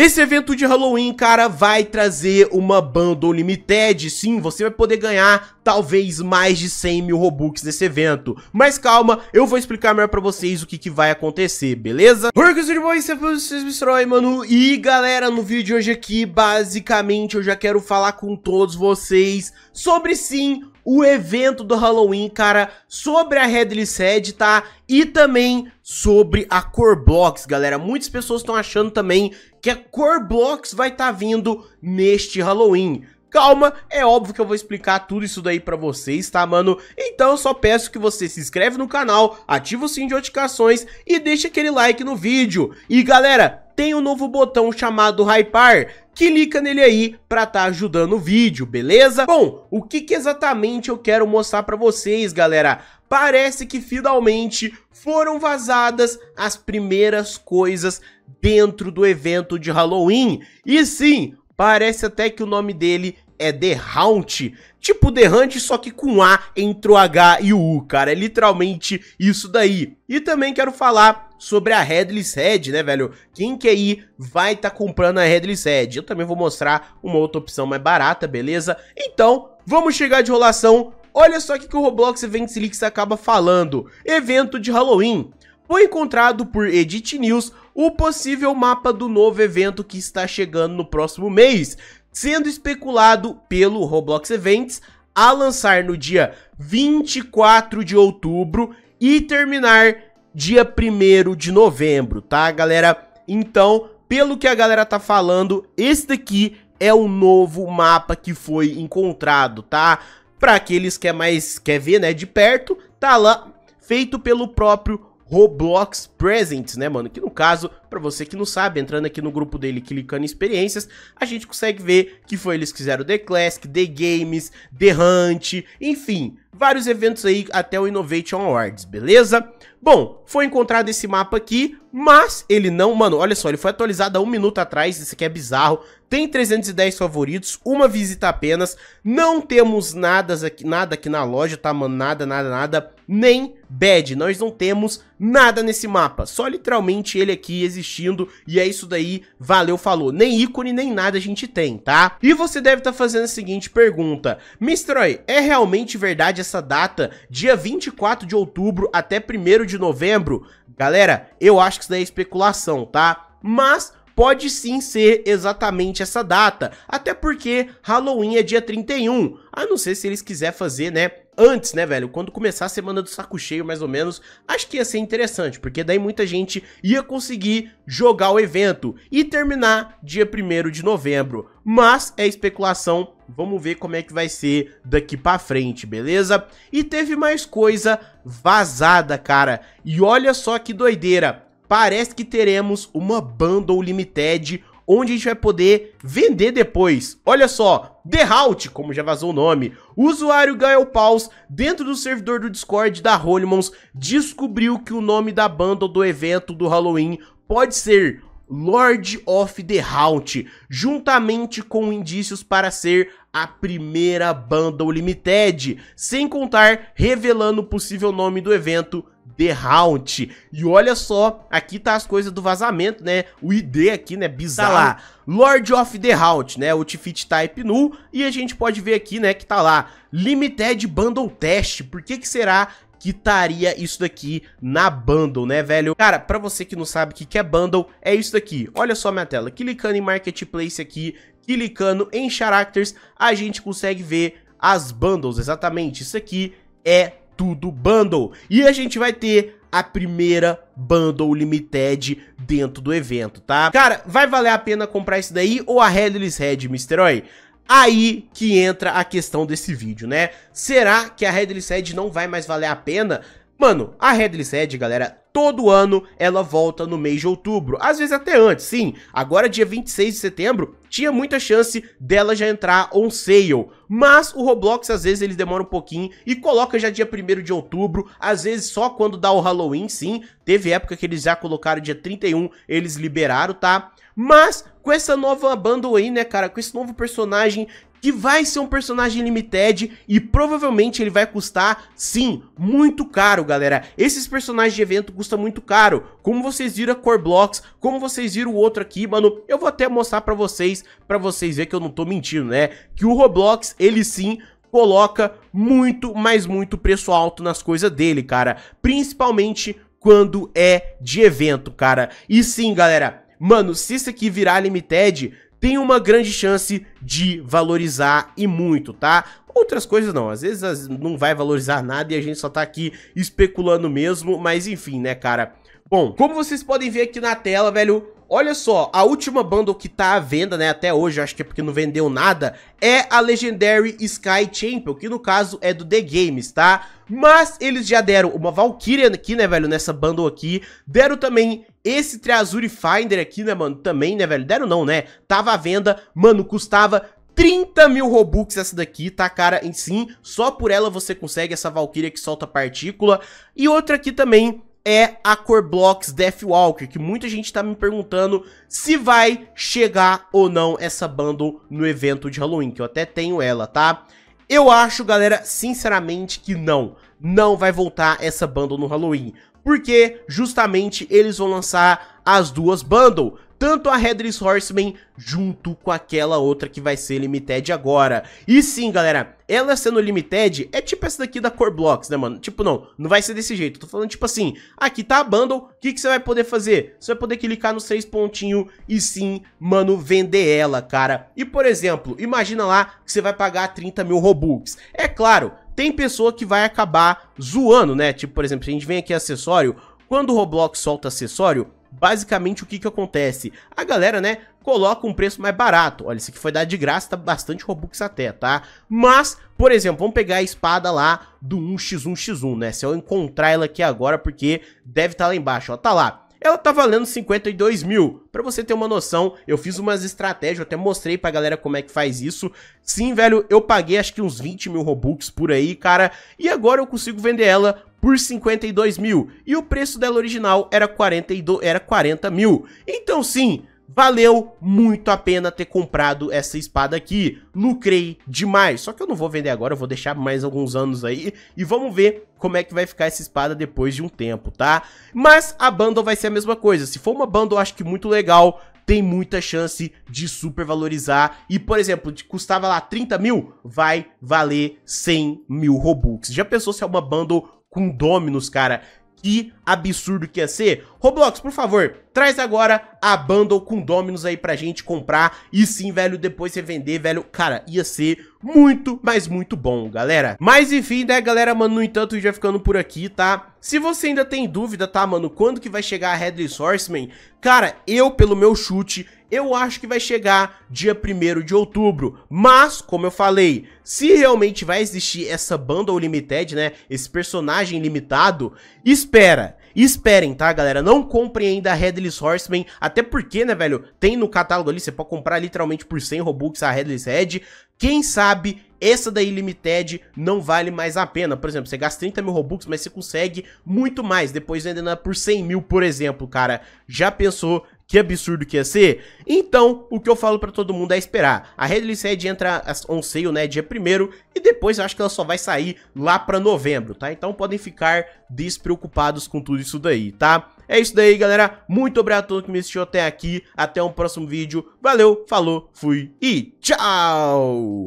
Esse evento de Halloween, cara, vai trazer uma bundle limited, sim, você vai poder ganhar talvez mais de 100 mil Robux nesse evento. Mas calma, eu vou explicar melhor pra vocês o que, que vai acontecer, beleza? Oi, que mano, e galera, no vídeo de hoje aqui, basicamente, eu já quero falar com todos vocês sobre, sim, o evento do Halloween, cara, sobre a Redley Sed, tá? E também sobre a Coreblocks, galera. Muitas pessoas estão achando também que a Coreblocks vai estar tá vindo neste Halloween. Calma, é óbvio que eu vou explicar tudo isso daí pra vocês, tá, mano? Então eu só peço que você se inscreve no canal, ativa o sininho de notificações e deixa aquele like no vídeo. E galera, tem um novo botão chamado Hypar clica nele aí pra tá ajudando o vídeo, beleza? Bom, o que, que exatamente eu quero mostrar pra vocês, galera? Parece que finalmente foram vazadas as primeiras coisas dentro do evento de Halloween. E sim, parece até que o nome dele é The Haunt, tipo The Hunt, só que com A entre o H e o U, cara, é literalmente isso daí. E também quero falar sobre a Headless Head, né, velho? Quem que aí vai estar tá comprando a Headless Head. Eu também vou mostrar uma outra opção mais barata, beleza? Então, vamos chegar de rolação. Olha só o que, que o Roblox Events Leaks acaba falando. Evento de Halloween foi encontrado por Edit News o possível mapa do novo evento que está chegando no próximo mês sendo especulado pelo Roblox Events a lançar no dia 24 de outubro e terminar dia 1 de novembro, tá, galera? Então, pelo que a galera tá falando, esse daqui é o novo mapa que foi encontrado, tá? Para aqueles que é mais quer ver, né, de perto, tá lá feito pelo próprio Roblox Presents, né, mano? Que no caso para você que não sabe, entrando aqui no grupo dele, clicando em experiências, a gente consegue ver que foi eles que fizeram The Classic, The Games, The Hunt, enfim, vários eventos aí até o Innovation Awards, beleza? Bom, foi encontrado esse mapa aqui, mas ele não... Mano, olha só, ele foi atualizado há um minuto atrás, isso aqui é bizarro. Tem 310 favoritos, uma visita apenas. Não temos nada aqui, nada aqui na loja, tá, mano? Nada, nada, nada. Nem bad. Nós não temos nada nesse mapa. Só literalmente ele aqui existindo existindo e é isso daí, valeu, falou. Nem ícone, nem nada a gente tem, tá? E você deve estar tá fazendo a seguinte pergunta. Mistroy, é realmente verdade essa data? Dia 24 de outubro até 1 de novembro? Galera, eu acho que isso daí é especulação, tá? Mas pode sim ser exatamente essa data, até porque Halloween é dia 31, a não ser se eles quiserem fazer, né, antes, né, velho? Quando começar a semana do saco cheio, mais ou menos, acho que ia ser interessante, porque daí muita gente ia conseguir jogar o evento e terminar dia 1 de novembro. Mas é especulação, vamos ver como é que vai ser daqui pra frente, beleza? E teve mais coisa vazada, cara. E olha só que doideira parece que teremos uma Bundle Limited onde a gente vai poder vender depois. Olha só, The Halt, como já vazou o nome, o usuário Gael Paus, dentro do servidor do Discord da Holimons, descobriu que o nome da bundle do evento do Halloween pode ser Lord of the Haunt, juntamente com indícios para ser a primeira banda Limited, sem contar revelando o possível nome do evento The Haunt. E olha só, aqui tá as coisas do vazamento, né? O ID aqui, né? Bizarro. Tá lá, Lord of the Haunt, né? Outfit Type Null. E a gente pode ver aqui, né? Que tá lá, Limited Bundle Test. Por que que será que estaria isso daqui na bundle, né, velho? Cara, pra você que não sabe o que, que é bundle, é isso daqui. Olha só minha tela, clicando em Marketplace aqui, clicando em Characters, a gente consegue ver as bundles, exatamente. Isso aqui é tudo bundle. E a gente vai ter a primeira Bundle Limited dentro do evento, tá? Cara, vai valer a pena comprar isso daí ou a Headless Head, Mr. Oi? Aí que entra a questão desse vídeo, né? Será que a Headless Edge não vai mais valer a pena? Mano, a Headless Edge, galera, todo ano ela volta no mês de outubro, às vezes até antes, sim. Agora, dia 26 de setembro, tinha muita chance dela já entrar on sale, mas o Roblox às vezes ele demora um pouquinho e coloca já dia 1 de outubro, às vezes só quando dá o Halloween, sim. Teve época que eles já colocaram dia 31, eles liberaram, tá? Mas com essa nova bundle aí, né, cara, com esse novo personagem que vai ser um personagem limited e provavelmente ele vai custar, sim, muito caro, galera. Esses personagens de evento custam muito caro, como vocês viram a Core Blocks, como vocês viram o outro aqui, mano, eu vou até mostrar pra vocês, pra vocês verem que eu não tô mentindo, né, que o Roblox, ele sim, coloca muito, mas muito preço alto nas coisas dele, cara, principalmente quando é de evento, cara. E sim, galera, mano, se isso aqui virar Limited, tem uma grande chance de valorizar e muito, tá? Outras coisas não, às vezes não vai valorizar nada e a gente só tá aqui especulando mesmo, mas enfim, né, cara? Bom, como vocês podem ver aqui na tela, velho, Olha só, a última bundle que tá à venda, né, até hoje, acho que é porque não vendeu nada, é a Legendary Sky Champion, que no caso é do The Games, tá? Mas eles já deram uma Valkyria aqui, né, velho, nessa bundle aqui, deram também esse Treasure Finder aqui, né, mano, também, né, velho? Deram não, né? Tava à venda, mano, custava 30 mil Robux essa daqui, tá, cara? em sim, só por ela você consegue essa Valkyria que solta partícula. E outra aqui também é a Corblox Deathwalker, que muita gente tá me perguntando se vai chegar ou não essa bundle no evento de Halloween, que eu até tenho ela, tá? Eu acho, galera, sinceramente que não. Não vai voltar essa bundle no Halloween porque justamente eles vão lançar as duas bundle, tanto a Headless Horseman junto com aquela outra que vai ser Limited agora. E sim, galera, ela sendo Limited é tipo essa daqui da Core Blocks, né, mano? Tipo, não, não vai ser desse jeito. Tô falando tipo assim, aqui tá a bundle, o que, que você vai poder fazer? Você vai poder clicar nos três pontinhos e sim, mano, vender ela, cara. E, por exemplo, imagina lá que você vai pagar 30 mil Robux. É claro, tem pessoa que vai acabar zoando, né? Tipo, por exemplo, se a gente vem aqui acessório, quando o Roblox solta acessório, basicamente o que que acontece? A galera, né, coloca um preço mais barato. Olha, isso aqui foi dado de graça, tá bastante Robux até, tá? Mas, por exemplo, vamos pegar a espada lá do 1x1x1, né? Se eu encontrar ela aqui agora, porque deve estar tá lá embaixo, ó, tá lá ela tá valendo 52 mil. Pra você ter uma noção, eu fiz umas estratégias, até mostrei pra galera como é que faz isso. Sim, velho, eu paguei acho que uns 20 mil Robux por aí, cara, e agora eu consigo vender ela por 52 mil. E o preço dela original era 42, era 40 mil. Então sim, valeu muito a pena ter comprado essa espada aqui. Lucrei demais. Só que eu não vou vender agora, eu vou deixar mais alguns anos aí. E vamos ver como é que vai ficar essa espada depois de um tempo, tá? Mas a bundle vai ser a mesma coisa. Se for uma bundle, acho que muito legal tem muita chance de supervalorizar. E, por exemplo, custava lá 30 mil, vai valer 100 mil Robux. Já pensou se é uma bundle com Dominus, cara? que absurdo que ia ser. Roblox, por favor, traz agora a bundle com Dominus aí pra gente comprar. E sim, velho, depois você vender, velho, cara, ia ser muito, mas muito bom, galera. Mas enfim, né, galera, mano, no entanto, o vídeo ficando por aqui, tá? Se você ainda tem dúvida, tá, mano, quando que vai chegar a Headless Horseman? Cara, eu, pelo meu chute, eu acho que vai chegar dia 1 de outubro. Mas, como eu falei, se realmente vai existir essa Bundle Limited, né? Esse personagem limitado, espera. Esperem, tá, galera? Não comprem ainda a Headless Horseman, até porque, né, velho, tem no catálogo ali, você pode comprar literalmente por 100 Robux a Headless Head. Quem sabe essa daí Limited não vale mais a pena. Por exemplo, você gasta 30 mil Robux, mas você consegue muito mais, depois vendendo por 100 mil, por exemplo, cara. Já pensou? que absurdo que ia ser? Então, o que eu falo para todo mundo é esperar. A Release Edge entra on sale, né, dia 1 e depois eu acho que ela só vai sair lá para novembro, tá? Então podem ficar despreocupados com tudo isso daí, tá? É isso daí, galera. Muito obrigado a todo que me assistiu até aqui. Até um próximo vídeo. Valeu, falou, fui e tchau!